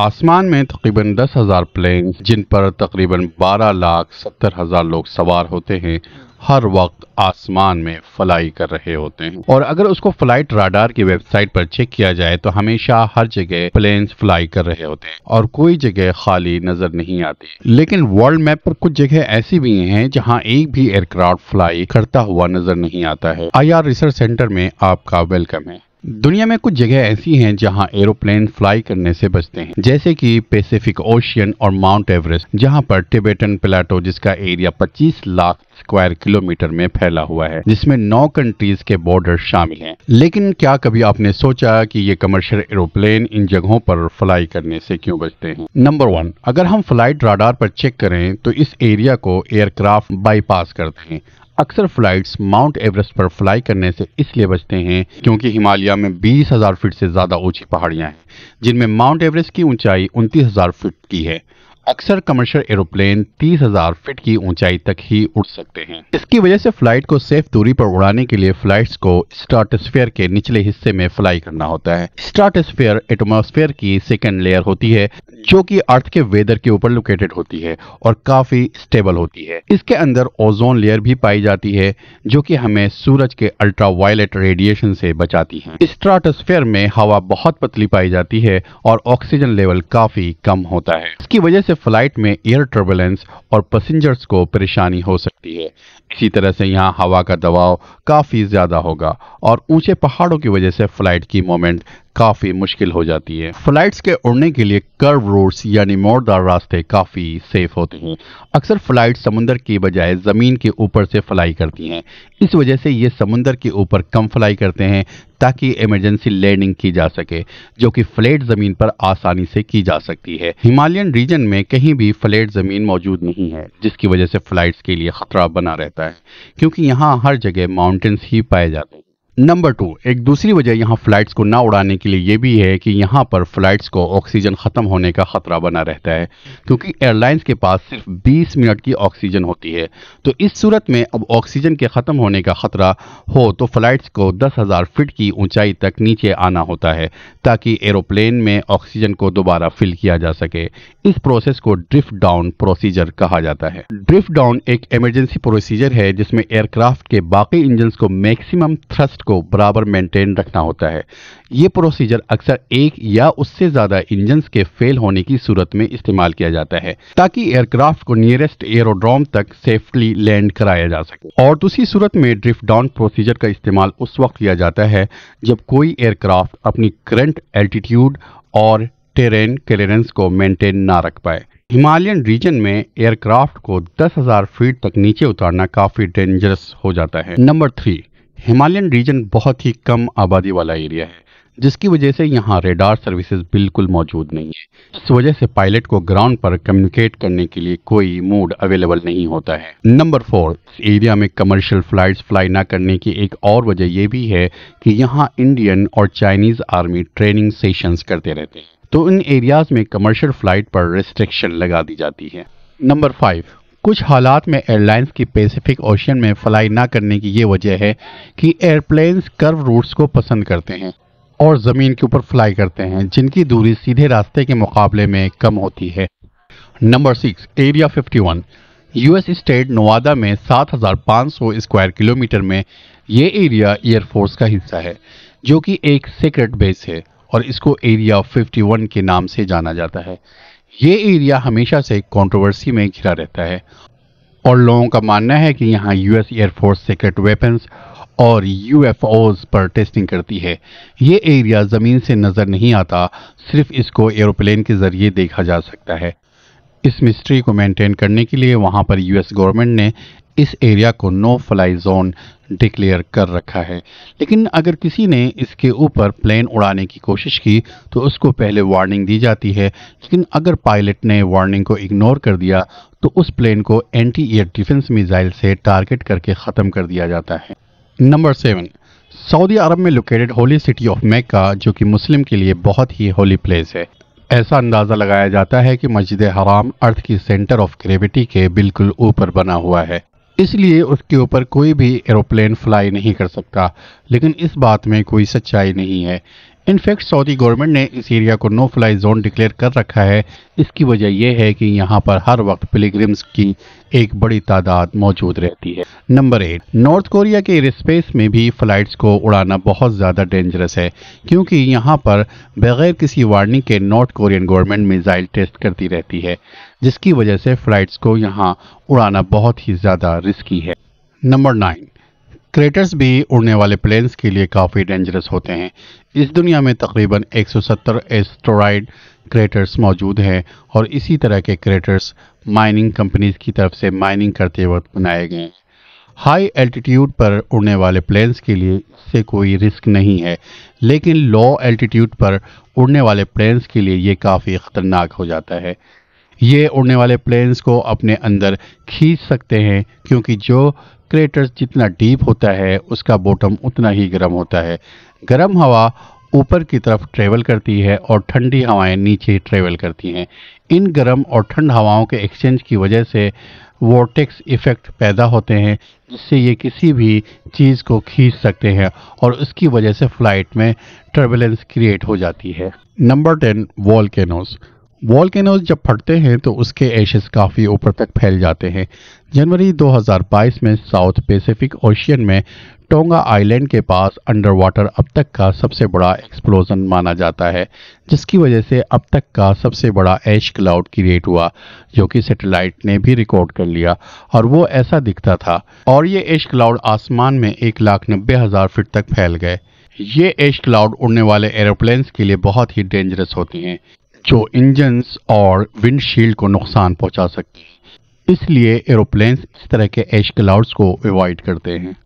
आसमान में तकरीबन दस हज़ार प्लेन जिन पर तकरीबन बारह लाख सत्तर हज़ार लोग सवार होते हैं हर वक्त आसमान में फ्लाई कर रहे होते हैं और अगर उसको फ्लाइट राडार की वेबसाइट पर चेक किया जाए तो हमेशा हर जगह प्लेन्स फ्लाई कर रहे होते हैं और कोई जगह खाली नजर नहीं आती लेकिन वर्ल्ड मैप पर कुछ जगह ऐसी भी हैं जहां एक भी एयरक्राफ्ट फ्लाई करता हुआ नजर नहीं आता है आई रिसर्च सेंटर में आपका वेलकम है दुनिया में कुछ जगह ऐसी हैं जहां एरोप्लेन फ्लाई करने से बचते हैं जैसे कि पैसिफिक ओशियन और माउंट एवरेस्ट जहां पर टिबेटन प्लेटो जिसका एरिया 25 लाख स्क्वायर किलोमीटर में फैला हुआ है जिसमें नौ कंट्रीज के बॉर्डर शामिल हैं लेकिन क्या कभी आपने सोचा कि ये कमर्शियल एरोप्लेन इन जगहों पर फ्लाई करने से क्यों बचते हैं नंबर वन अगर हम फ्लाइट राडार पर चेक करें तो इस एरिया को एयरक्राफ्ट बाईपास करते हैं अक्सर फ्लाइट्स माउंट एवरेस्ट पर फ्लाई करने से इसलिए बचते हैं क्योंकि हिमालय में बीस हजार फीट से ज़्यादा ऊंची पहाड़ियां हैं जिनमें माउंट एवरेस्ट की ऊंचाई उनतीस हजार फीट की है अक्सर कमर्शियल एरोप्लेन 30,000 फीट की ऊंचाई तक ही उड़ सकते हैं इसकी वजह से फ्लाइट को सेफ दूरी पर उड़ाने के लिए फ्लाइट्स को स्ट्राटोस्फेयर के निचले हिस्से में फ्लाई करना होता है स्ट्राटोस्फेयर एटमोस्फेयर की सेकेंड लेयर होती है जो कि अर्थ के वेदर के ऊपर लोकेटेड होती है और काफी स्टेबल होती है इसके अंदर ओजोन लेयर भी पाई जाती है जो कि हमें सूरज के अल्ट्रावायलेट रेडिएशन से बचाती है स्ट्राटोस्फेयर में हवा बहुत पतली पाई जाती है और ऑक्सीजन लेवल काफी कम होता है इसकी वजह से जिससे फ्लाइट में एयर टर्बुलेंस और पैसेंजर्स को परेशानी हो सकती है इसी तरह से यहाँ हवा का दबाव काफ़ी ज़्यादा होगा और ऊंचे पहाड़ों की वजह से फ्लाइट की मोमेंट काफी मुश्किल हो जाती है फ्लाइट्स के उड़ने के लिए कर्व रोड्स यानी मोड़दार रास्ते काफी सेफ होते हैं अक्सर फ्लाइट समुंदर की बजाय ज़मीन के ऊपर से फ्लाई करती हैं इस वजह से ये समुंदर के ऊपर कम फ्लाई करते हैं ताकि इमरजेंसी लैंडिंग की जा सके जो कि फ्लैट ज़मीन पर आसानी से की जा सकती है हिमालयन रीजन में कहीं भी फ्लैट ज़मीन मौजूद नहीं है जिसकी वजह से फ्लाइट्स के लिए ख़तरा बना रहता है क्योंकि यहाँ हर जगह माउंटेन्स ही पाए जाते हैं नंबर टू एक दूसरी वजह यहाँ फ्लाइट्स को ना उड़ाने के लिए ये भी है कि यहाँ पर फ्लाइट्स को ऑक्सीजन ख़त्म होने का ख़तरा बना रहता है क्योंकि एयरलाइंस के पास सिर्फ 20 मिनट की ऑक्सीजन होती है तो इस सूरत में अब ऑक्सीजन के ख़त्म होने का ख़तरा हो तो फ्लाइट्स को 10,000 फीट की ऊंचाई तक नीचे आना होता है ताकि एरोप्लेन में ऑक्सीजन को दोबारा फिल किया जा सके इस प्रोसेस को ड्रिफ्ट डाउन प्रोसीजर कहा जाता है ड्रिफ्ट डाउन एक इमरजेंसी प्रोसीजर है जिसमें एयरक्राफ्ट के बाकी इंजन को मैक्सिमम थ्रस्ट को बराबर मेंटेन रखना होता है ये प्रोसीजर अक्सर एक या उससे ज़्यादा इंजन के फेल होने की सूरत में इस्तेमाल किया जाता है ताकि एयरक्राफ्ट को नियरेस्ट एयरोड्रोम तक सेफली लैंड कराया जा सके और दूसरी सूरत में ड्रिफ्ट डाउन प्रोसीजर का इस्तेमाल उस वक्त किया जाता है जब कोई एयरक्राफ्ट अपनी करंट एल्टीट्यूड और टेरेन क्लियरेंस को मेंटेन ना रख पाए हिमालयन रीजन में एयरक्राफ्ट को 10,000 फीट तक नीचे उतारना काफी डेंजरस हो जाता है नंबर थ्री हिमालयन रीजन बहुत ही कम आबादी वाला एरिया है जिसकी वजह से यहाँ रेडार सर्विसेज बिल्कुल मौजूद नहीं है इस वजह से पायलट को ग्राउंड पर कम्युनिकेट करने के लिए कोई मोड अवेलेबल नहीं होता है नंबर फोर इस एरिया में कमर्शियल फ्लाइट्स फ्लाई ना करने की एक और वजह यह भी है कि यहाँ इंडियन और चाइनीज आर्मी ट्रेनिंग सेशंस करते रहते हैं तो इन एरियाज में कमर्शियल फ्लाइट पर रिस्ट्रिक्शन लगा दी जाती है नंबर फाइव कुछ हालात में एयरलाइंस की पैसिफिक ओशन में फ्लाई ना करने की ये वजह है कि एयरप्लेन्स कर्व रूट्स को पसंद करते हैं और ज़मीन के ऊपर फ्लाई करते हैं जिनकी दूरी सीधे रास्ते के मुकाबले में कम होती है number six area 51 US state Nevada में 7,500 स्क्वायर किलोमीटर में ये एरिया एयरफोर्स का हिस्सा है जो कि एक सीक्रेट बेस है और इसको एरिया 51 के नाम से जाना जाता है ये एरिया हमेशा से कंट्रोवर्सी में घिरा रहता है और लोगों का मानना है कि यहाँ यूएस एयरफोर्स सीक्रेट वेपन्स और यूएफओज पर टेस्टिंग करती है ये एरिया ज़मीन से नज़र नहीं आता सिर्फ इसको एरोप्लेन के ज़रिए देखा जा सकता है इस मिस्ट्री को मेंटेन करने के लिए वहाँ पर यूएस गवर्नमेंट ने इस एरिया को नो फ्लाई जोन डिक्लेयर कर रखा है लेकिन अगर किसी ने इसके ऊपर प्लेन उड़ाने की कोशिश की तो उसको पहले वार्निंग दी जाती है लेकिन अगर पायलट ने वार्निंग को इग्नोर कर दिया तो उस प्लेन को एंटी एयर डिफेंस मिसाइल से टारगेट करके ख़त्म कर दिया जाता है नंबर सेवन सऊदी अरब में located holy city of Mecca जो कि मुस्लिम के लिए बहुत ही होली प्लेस है ऐसा अंदाज़ा लगाया जाता है कि मस्जिद हराम अर्थ की सेंटर ऑफ ग्रेविटी के बिल्कुल ऊपर बना हुआ है इसलिए उसके ऊपर कोई भी एरोप्लेन फ्लाई नहीं कर सकता लेकिन इस बात में कोई सच्चाई नहीं है इनफैक्ट सऊदी गवर्नमेंट ने इस एरिया को नो फ्लाई जोन डिक्लेयर कर रखा है इसकी वजह यह है कि यहाँ पर हर वक्त पिलीग्रम्स की एक बड़ी तादाद मौजूद रहती है नंबर एट नॉर्थ कोरिया के एयर स्पेस में भी फ्लाइट्स को उड़ाना बहुत ज़्यादा डेंजरस है क्योंकि यहाँ पर बगैर किसी वार्निंग के North Korean government missile test करती रहती है जिसकी वजह से फ्लाइट्स को यहाँ उड़ाना बहुत ही ज़्यादा रिस्की है नंबर नाइन क्रेटर्स भी उड़ने वाले प्लेन्स के लिए काफ़ी डेंजरस होते हैं इस दुनिया में तकरीबन 170 एस्ट्रॉइड क्रेटर्स मौजूद हैं और इसी तरह के क्रेटर्स माइनिंग कंपनीज की तरफ से माइनिंग करते वक्त बनाए गए हैं हाई एल्टीट्यूड पर उड़ने वाले प्लेन्स के लिए इससे कोई रिस्क नहीं है लेकिन लो एल्टीट्यूड पर उड़ने वाले प्लेन्स के लिए ये काफ़ी ख़तरनाक हो जाता है ये उड़ने वाले प्लेन्स को अपने अंदर खींच सकते हैं क्योंकि जो क्रेटर्स जितना डीप होता है उसका बॉटम उतना ही गर्म होता है गर्म हवा ऊपर की तरफ ट्रेवल करती है और ठंडी हवाएं नीचे ट्रेवल करती हैं इन गर्म और ठंड हवाओं के एक्सचेंज की वजह से वोटेक्स इफ़ेक्ट पैदा होते हैं जिससे ये किसी भी चीज़ को खींच सकते हैं और उसकी वजह से फ्लाइट में टर्बुलेंस क्रिएट हो जाती है नंबर टेन वॉलकेनोज़ वॉलकैनोज जब फटते हैं तो उसके एशेस काफ़ी ऊपर तक फैल जाते हैं जनवरी 2022 में साउथ पैसिफिक ओशियन में टोंगा आइलैंड के पास अंडर वाटर अब तक का सबसे बड़ा एक्सप्लोजन माना जाता है जिसकी वजह से अब तक का सबसे बड़ा ऐश क्लाउड क्रिएट हुआ जो कि सैटेलाइट ने भी रिकॉर्ड कर लिया और वो ऐसा दिखता था और ये ऐश क्लाउड आसमान में एक लाख नब्बे हज़ार फिट तक फैल गए ये एश क्लाउड उड़ने वाले एरोप्लेन्स के लिए बहुत ही डेंजरस होती हैं जो इंजन्स और विंडशील्ड को नुकसान पहुंचा सकती है इसलिए एरोप्लेन्स इस तरह के एश क्लाउड्स को अवॉइड करते हैं